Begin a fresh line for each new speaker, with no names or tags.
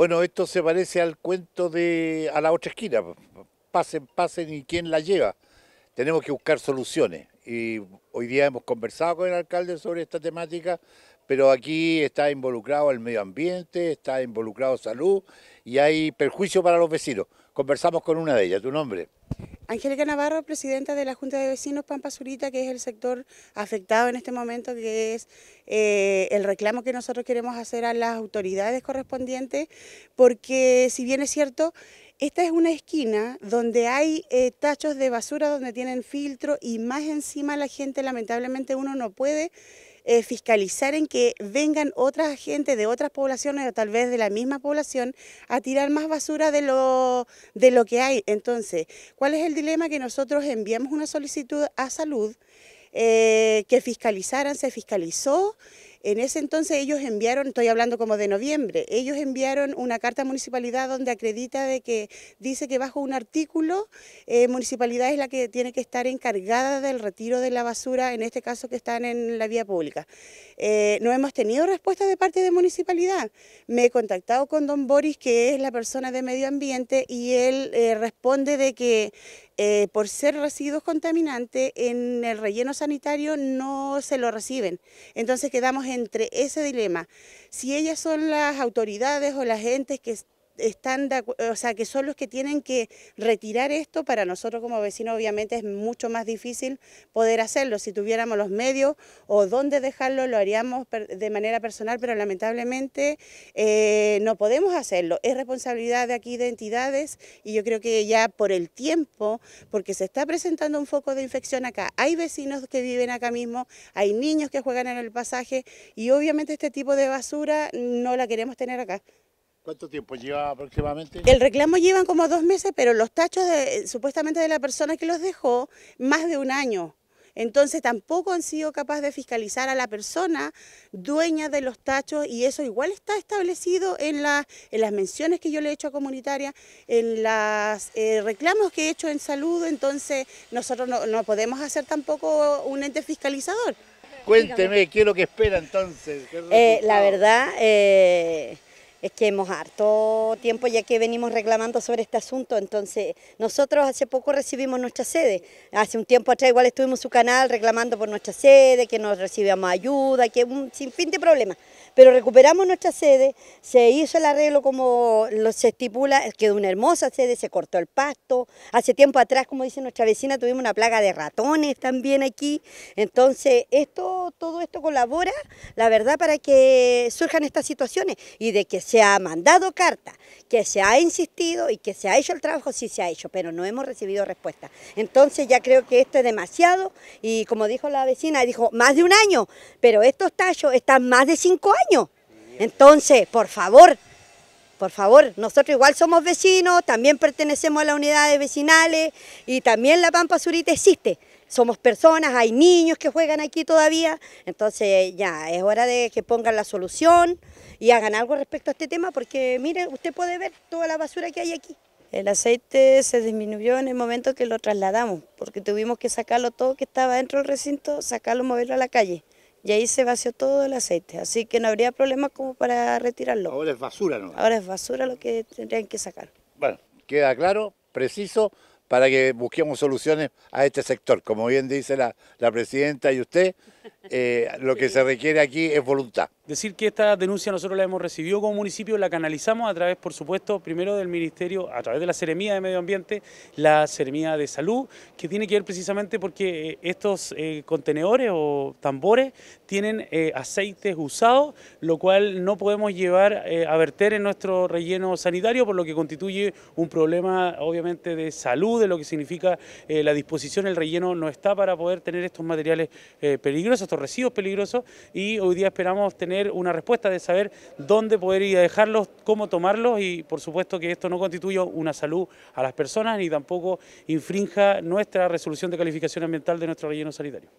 Bueno, esto se parece al cuento de a la otra esquina. Pasen, pasen y quién la lleva. Tenemos que buscar soluciones. Y hoy día hemos conversado con el alcalde sobre esta temática, pero aquí está involucrado el medio ambiente, está involucrado salud y hay perjuicio para los vecinos. Conversamos con una de ellas, tu nombre.
Angélica Navarro, presidenta de la Junta de Vecinos Pampa que es el sector afectado en este momento, que es eh, el reclamo que nosotros queremos hacer a las autoridades correspondientes, porque si bien es cierto, esta es una esquina donde hay eh, tachos de basura, donde tienen filtro y más encima la gente lamentablemente uno no puede eh, fiscalizar en que vengan otras gente de otras poblaciones o tal vez de la misma población a tirar más basura de lo, de lo que hay. Entonces, ¿cuál es el dilema? Que nosotros enviamos una solicitud a salud eh, que fiscalizaran, se fiscalizó en ese entonces ellos enviaron, estoy hablando como de noviembre, ellos enviaron una carta a municipalidad donde acredita de que dice que bajo un artículo eh, municipalidad es la que tiene que estar encargada del retiro de la basura, en este caso que están en la vía pública. Eh, no hemos tenido respuesta de parte de municipalidad. Me he contactado con don Boris, que es la persona de medio ambiente, y él eh, responde de que eh, por ser residuos contaminantes, en el relleno sanitario no se lo reciben. Entonces quedamos entre ese dilema. Si ellas son las autoridades o las gentes que están o sea, que son los que tienen que retirar esto, para nosotros como vecinos obviamente es mucho más difícil poder hacerlo. Si tuviéramos los medios o dónde dejarlo, lo haríamos de manera personal, pero lamentablemente eh, no podemos hacerlo. Es responsabilidad de aquí de entidades y yo creo que ya por el tiempo, porque se está presentando un foco de infección acá, hay vecinos que viven acá mismo, hay niños que juegan en el pasaje y obviamente este tipo de basura no la queremos tener acá.
¿Cuánto
tiempo lleva aproximadamente? El
reclamo lleva como dos meses, pero los tachos de, eh, supuestamente de la persona que los dejó, más de un año. Entonces tampoco han sido capaces de fiscalizar a la persona dueña de los tachos y eso igual está establecido en, las menciones que yo le he hecho a comunitaria, en los eh, reclamos que he hecho en salud, entonces nosotros no, podemos hacer tampoco un ente fiscalizador. Cuénteme, ¿qué es lo que
espera entonces? Eh, la
verdad... Es que hemos harto tiempo ya que venimos reclamando sobre este asunto, entonces nosotros hace poco recibimos nuestra sede, hace un tiempo atrás igual estuvimos su canal reclamando por nuestra sede, que nos recibíamos ayuda, que un sinfín de problemas, pero recuperamos nuestra sede, se hizo el arreglo como lo se estipula, quedó una hermosa sede, se cortó el pasto, hace tiempo atrás, como dice nuestra vecina, tuvimos una plaga de ratones también aquí, entonces esto todo, esto colabora, la verdad, para que surjan estas situaciones y de que se ha mandado carta, que se ha insistido y que se ha hecho el trabajo, sí se ha hecho, pero no hemos recibido respuesta. Entonces ya creo que esto es demasiado y como dijo la vecina, dijo más de un año, pero estos tallos están más de cinco años. Entonces, por favor, por favor, nosotros igual somos vecinos, también pertenecemos a las unidades vecinales y también la Pampa Surita existe. Somos personas, hay niños que juegan aquí todavía, entonces ya es hora de que pongan la solución y hagan algo respecto a este tema porque miren, usted puede ver toda la basura que hay aquí. El aceite se disminuyó en el momento que lo trasladamos, porque tuvimos que sacarlo todo que estaba dentro del recinto, sacarlo, moverlo a la calle y ahí se vació todo el aceite, así que no habría problema como para retirarlo.
Ahora es basura, ¿no? Ahora
es basura lo que tendrían que sacar.
Bueno, queda claro, preciso, para que busquemos soluciones a este sector, como bien dice la, la presidenta y usted. Eh, lo que se requiere aquí es voluntad.
Decir que esta denuncia nosotros la hemos recibido como municipio, la canalizamos a través, por supuesto, primero del Ministerio, a través de la Seremía de Medio Ambiente, la Seremía de Salud, que tiene que ver precisamente porque eh, estos eh, contenedores o tambores tienen aceites usados, lo cual no podemos llevar a verter en nuestro relleno sanitario, por lo que constituye un problema, obviamente, de salud, de lo que significa la disposición, el relleno no está para poder tener estos materiales peligrosos estos residuos peligrosos, y hoy día esperamos tener una respuesta de saber dónde poder ir a dejarlos, cómo tomarlos y por supuesto que esto no constituya una salud a las personas ni tampoco infrinja nuestra resolución de calificación ambiental de nuestro relleno sanitario.